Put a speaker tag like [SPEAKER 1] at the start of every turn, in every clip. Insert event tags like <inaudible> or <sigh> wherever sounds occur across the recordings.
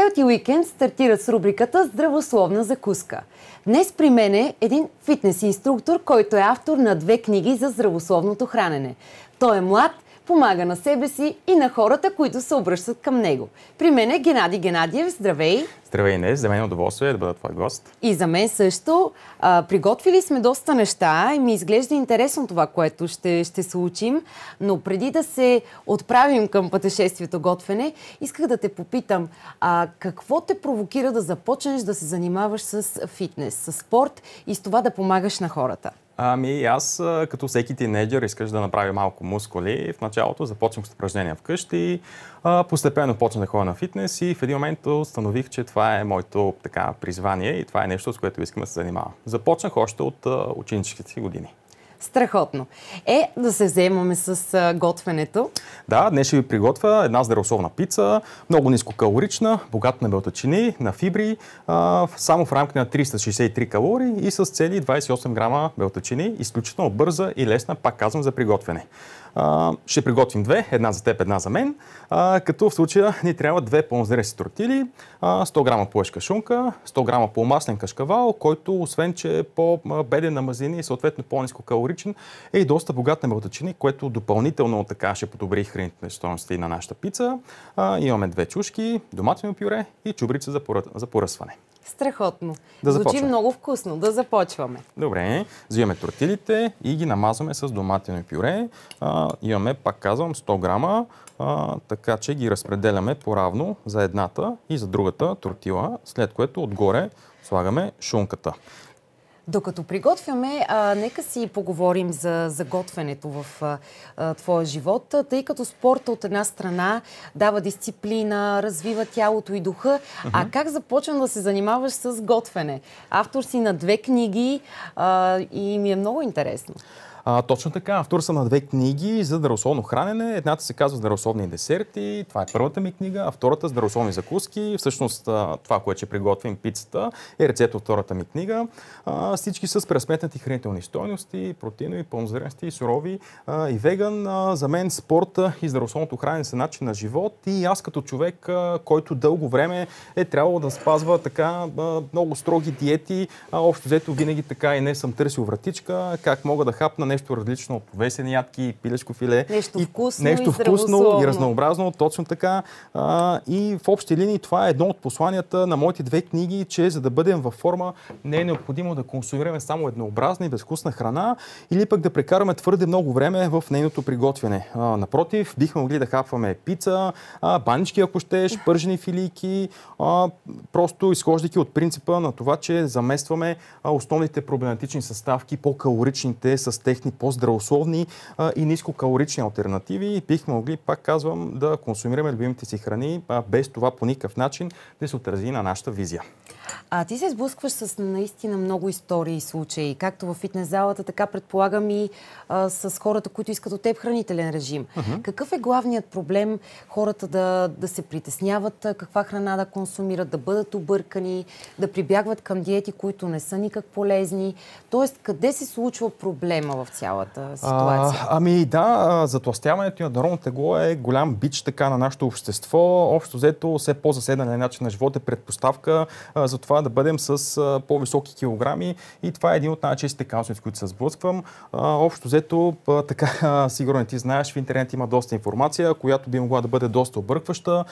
[SPEAKER 1] Healthy Weekend стартира с рубриката Здравословна закуска. Днес при мен е един фитнес инструктор, който е автор на две книги за здравословното хранене. Той е млад – помага на себе си и на хората, които се обръщат към него. При мен е Геннади Геннадиев. Здравей!
[SPEAKER 2] Здравей, не, За мен е удоволствие да бъда твой гост.
[SPEAKER 1] И за мен също. А, приготвили сме доста неща и ми изглежда интересно това, което ще, ще се учим. Но преди да се отправим към пътешествието готвене, исках да те попитам, а, какво те провокира да започнеш да се занимаваш с фитнес, с спорт и с това да помагаш на хората?
[SPEAKER 2] Ами аз като всеки тинейджър искаш да направя малко мускули. В началото започнах с упражнения вкъщи, постепенно почнах да ходя на фитнес и в един момент установих, че това е моето така, призвание и това е нещо, с което искам да се занимавам. Започнах още от ученическите си години.
[SPEAKER 1] Страхотно. Е, да се вземаме с готвенето.
[SPEAKER 2] Да, днес ще ви приготвя една здравословна пица, много нискокалорична, богата на белтачини, на фибри, а, само в рамките на 363 калории и с цели 28 грама белтачини, изключително бърза и лесна, пак казвам, за приготвяне. А, ще приготвим две, една за теб, една за мен, а, като в случая ни трябва две пълнозрели тортили, 100 грама плъшка шунка, 100 грама по кашкавал, който освен, че е по-беден на мазини и съответно по-низко калоричен, е и доста богат на мълтачини, което допълнително така ще подобри хранителните стоености на нашата пица. А, имаме две чушки, доматено пюре и чубрица за поръсване.
[SPEAKER 1] Страхотно. Да Звучи Звучи много вкусно. Да започваме.
[SPEAKER 2] Добре. Взимаме тортилите и ги намазваме с доматено пюре. А, имаме, пак казвам, 100 грама, а, така че ги разпределяме по-равно за едната и за другата тортила, след което отгоре слагаме шунката.
[SPEAKER 1] Докато приготвяме, а, нека си поговорим за, заготвянето в а, твоя живот, тъй като спорта от една страна дава дисциплина, развива тялото и духа. Uh-huh. А как започна да се занимаваш с готвене? Автор си на две книги а, и ми е много интересно.
[SPEAKER 2] А, точно така. Автор съм на две книги за здравословно хранене. Едната се казва Здравословни десерти. Това е първата ми книга. А втората Здравословни закуски. Всъщност това, което ще приготвим пицата, е рецепта от втората ми книга. А, всички с пресметнати хранителни стойности, протеинови, пълнозрености, сурови а, и веган. А, за мен спорта и здравословното хранене са начин на живот и аз като човек, а, който дълго време е трябвало да спазва така а, много строги диети, а, общо взето винаги така и не съм търсил вратичка, как мога да хапна нещо различно от повесени ядки, пилешко филе. Нещо и, вкусно нещо и вкусно и разнообразно, точно така. А, и в общи линии това е едно от посланията на моите две книги, че за да бъдем във форма не е необходимо да консумираме само еднообразна и безвкусна храна или пък да прекараме твърде много време в нейното приготвяне. А, напротив, бихме могли да хапваме пица, а, банички ако щеш, пържени филийки, а, просто изхождайки от принципа на това, че заместваме основните проблематични съставки, по-калоричните с техните бихме по-здравословни и нискокалорични альтернативи и бихме могли, пак казвам, да консумираме любимите си храни, без това по никакъв начин да се отрази на нашата визия.
[SPEAKER 1] А ти се сблъскваш с наистина много истории и случаи, както в фитнес залата, така предполагам и а, с хората, които искат от теб хранителен режим. Uh-huh. Какъв е главният проблем хората да, да се притесняват, каква храна да консумират, да бъдат объркани, да прибягват към диети, които не са никак полезни? Тоест, къде се случва проблема в цялата ситуация?
[SPEAKER 2] А, ами да, затластяването и наднормно тегло е голям бич така на нашето общество. Общо взето, все по-заседане начин на живота е предпоставка за това да бъдем с по-високи килограми и това е един от най-честите каузи, с които се сблъсквам. Общо взето, така сигурно ти знаеш, в интернет има доста информация, която би могла да бъде доста объркваща.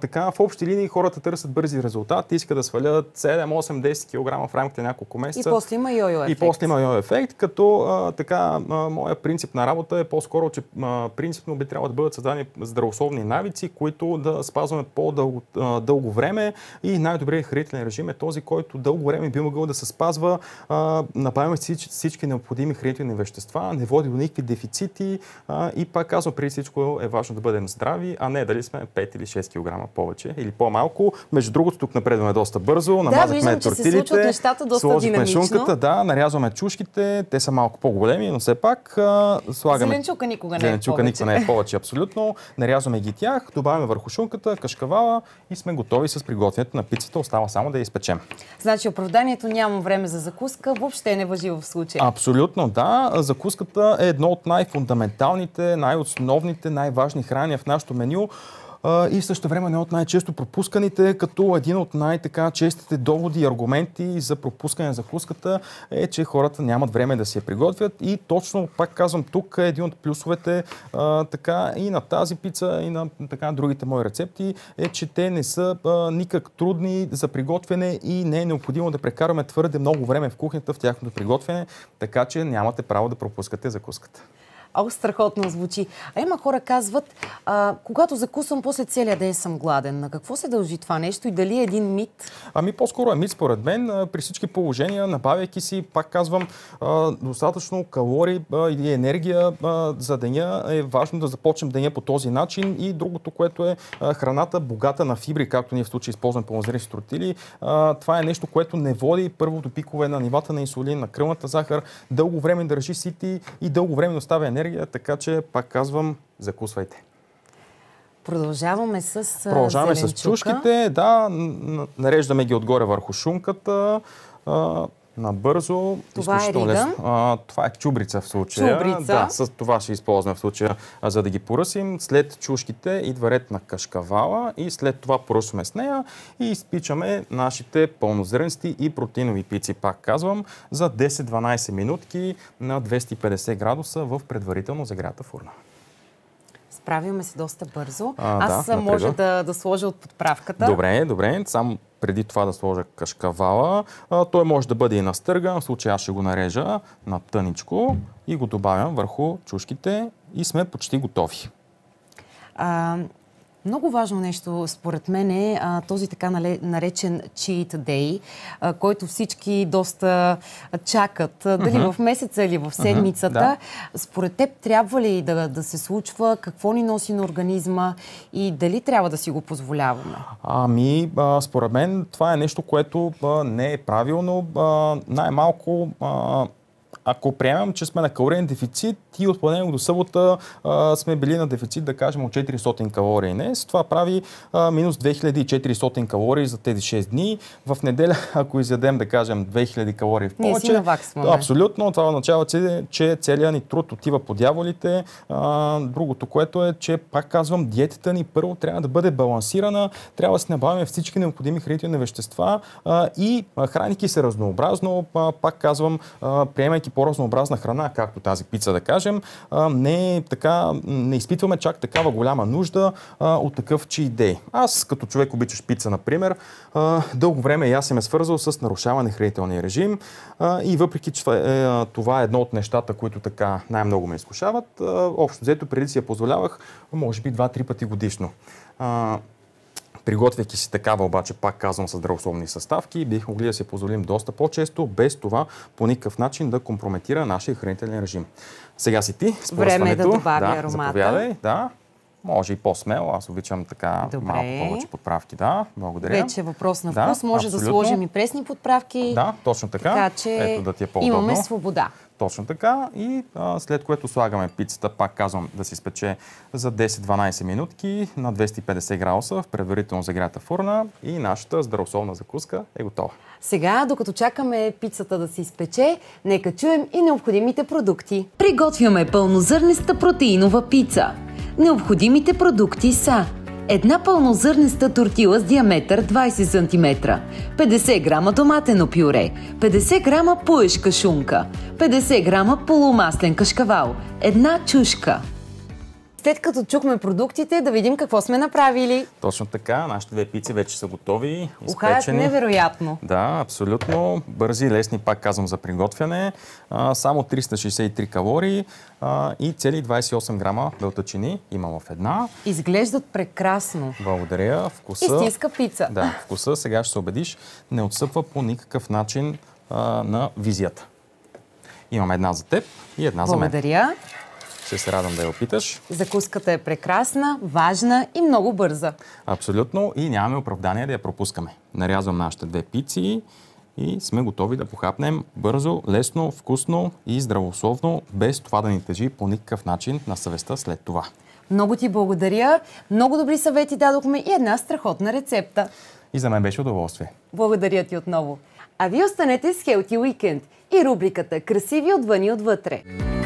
[SPEAKER 2] Така, в общи линии хората търсят бързи резултати, искат да свалят 7, 8, 10 кг в рамките на няколко месеца. И после
[SPEAKER 1] има йо-йо ефект. И после
[SPEAKER 2] има йо ефект, като така, моя принцип на работа е по-скоро, че принципно би трябвало да бъдат създадени здравословни навици, които да спазваме по-дълго време и най-добрият хранителен режим е този, който дълго време би могъл да се спазва, направим всички, необходими хранителни вещества, не води до никакви дефицити а, и пак казвам, преди всичко е важно да бъдем здрави, а не дали сме 5 или 6 кг повече или по-малко. Между другото, тук напредваме доста бързо, намазахме да, виждам, тортилите, се нещата доста сложихме динамично. шунката, да, нарязваме чушките, те са малко по-големи, но все пак а, слагаме... Зеленчука никога не е повече. никога не е повече, абсолютно. Нарязваме ги тях, добавяме върху шунката, кашкавала и сме готови с приготвянето на пицата. Остава само само да я изпечем.
[SPEAKER 1] Значи оправданието няма време за закуска, въобще не въжи в случая.
[SPEAKER 2] Абсолютно да. Закуската е едно от най-фундаменталните, най-основните, най-важни храни в нашото меню и и също време не от най-често пропусканите, като един от най-така честите доводи и аргументи за пропускане на закуската е, че хората нямат време да си я приготвят и точно, пак казвам, тук е един от плюсовете а, така и на тази пица и на така другите мои рецепти е, че те не са а, никак трудни за приготвяне и не е необходимо да прекараме твърде много време в кухнята в тяхното приготвяне, така че нямате право да пропускате закуската.
[SPEAKER 1] Ау, страхотно звучи. А има хора казват, а, когато закусвам, после целия ден съм гладен. На какво се дължи това нещо и дали е един мит?
[SPEAKER 2] Ами по-скоро е мит според мен. При всички положения, набавяйки си, пак казвам, достатъчно калории или енергия за деня, е важно да започнем деня по този начин. И другото, което е храната богата на фибри, както ние в случай използваме по пълнозрени стротили. това е нещо, което не води първо до пикове на нивата на инсулин, на кръвната захар, дълго време държи сити и дълго време оставя енергия енергия, така че пак казвам, закусвайте.
[SPEAKER 1] Продължаваме с Продължаваме зеленчука. с чушките,
[SPEAKER 2] да, нареждаме ги отгоре върху шумката. Набързо. Това е Лесно. А, това е чубрица в случая. Чубрица. Да, с това ще използваме в случая, а, за да ги поръсим. След чушките идва ред на кашкавала и след това поръсваме с нея и изпичаме нашите пълнозрънсти и протеинови пици, пак казвам, за 10-12 минутки на 250 градуса в предварително загрята фурна.
[SPEAKER 1] Справяме се доста бързо. А, Аз да, може да, да сложа от подправката.
[SPEAKER 2] Добре, добре. Само преди това да сложа кашкавала. А, той може да бъде и настърган, в случай аз ще го нарежа на тъничко и го добавям върху чушките и сме почти готови.
[SPEAKER 1] А, много важно нещо, според мен, е а, този така наречен cheat day, а, който всички доста чакат. дали uh-huh. в месеца или в седмицата. Uh-huh, да. Според теб трябва ли да, да се случва? Какво ни носи на организма? И дали трябва да си го позволяваме?
[SPEAKER 2] Ами, а, според мен това е нещо, което а, не е правилно. А, най-малко... А, ако приемам, че сме на калориен дефицит и от понеделник до събота а, сме били на дефицит, да кажем, от 400 калории днес, това прави а, минус 2400 калории за тези 6 дни. В неделя, <laughs> ако изядем, да кажем, 2000 калории в повече, то, абсолютно, това означава, че, че целият ни труд отива по дяволите. А, другото, което е, че, пак казвам, диетата ни първо трябва да бъде балансирана, трябва да се набавяме всички необходими хранителни вещества а, и храники се разнообразно, а, пак казвам, а, приемайки по-разнообразна храна, както тази пица да кажем, не, е така, не изпитваме чак такава голяма нужда от такъв чи идеи. Аз като човек обичаш пица, например, дълго време и аз съм е свързал с нарушаване хранителния режим и въпреки, че е, това е едно от нещата, които така най-много ме изкушават, общо взето преди си я позволявах, може би 2-3 пъти годишно. Приготвяйки си такава, обаче, пак казвам, с здравословни съставки, бих могли да се позволим доста по-често, без това по никакъв начин да компрометира нашия хранителен режим. Сега си ти. Време е да добавя да, аромата. да. Може и по-смело. Аз обичам така Добре. малко повече подправки. Да, благодаря. Вече е въпрос на вкус. Да, може абсолютно. да сложим и
[SPEAKER 1] пресни подправки. Да,
[SPEAKER 2] точно така. Така че Ето да ти е по-удобно. имаме свобода. Точно така. И а, след което слагаме пицата, пак казвам, да си спече за 10-12 минутки на 250 градуса в предварително загрята фурна и нашата здравословна закуска е готова.
[SPEAKER 1] Сега, докато чакаме пицата да се изпече, нека чуем и необходимите продукти. Приготвяме пълнозърнеста протеинова пица. Необходимите продукти са една пълнозърнеста тортила с диаметър 20 см, 50 грама доматено пюре, 50 грама пуешка шунка, 50 грама полумаслен кашкавал, една чушка – след като чухме продуктите, да видим какво сме направили.
[SPEAKER 2] Точно така. Нашите две пици вече са готови. Ухаят невероятно. Да, абсолютно. Бързи, лесни, пак казвам, за приготвяне. А, само 363 калории а, и цели 28 грама белтачини имам в една. Изглеждат прекрасно. Благодаря. Вкуса... Истинска
[SPEAKER 1] пица. Да,
[SPEAKER 2] вкуса, сега ще се убедиш, не отсъпва по никакъв начин а, на визията. Имам една за теб и една Благодаря. за мен. Благодаря. Ще се радвам да я опиташ. Закуската е прекрасна, важна и много бърза. Абсолютно и нямаме оправдание да я пропускаме. Нарязвам нашите две пици и сме готови да похапнем бързо, лесно, вкусно и здравословно, без това да ни тежи по никакъв начин на съвестта след това.
[SPEAKER 1] Много ти благодаря. Много добри съвети дадохме и една страхотна рецепта.
[SPEAKER 2] И за мен беше удоволствие.
[SPEAKER 1] Благодаря ти отново. А вие останете с Healthy Weekend и рубриката Красиви отвън и отвътре.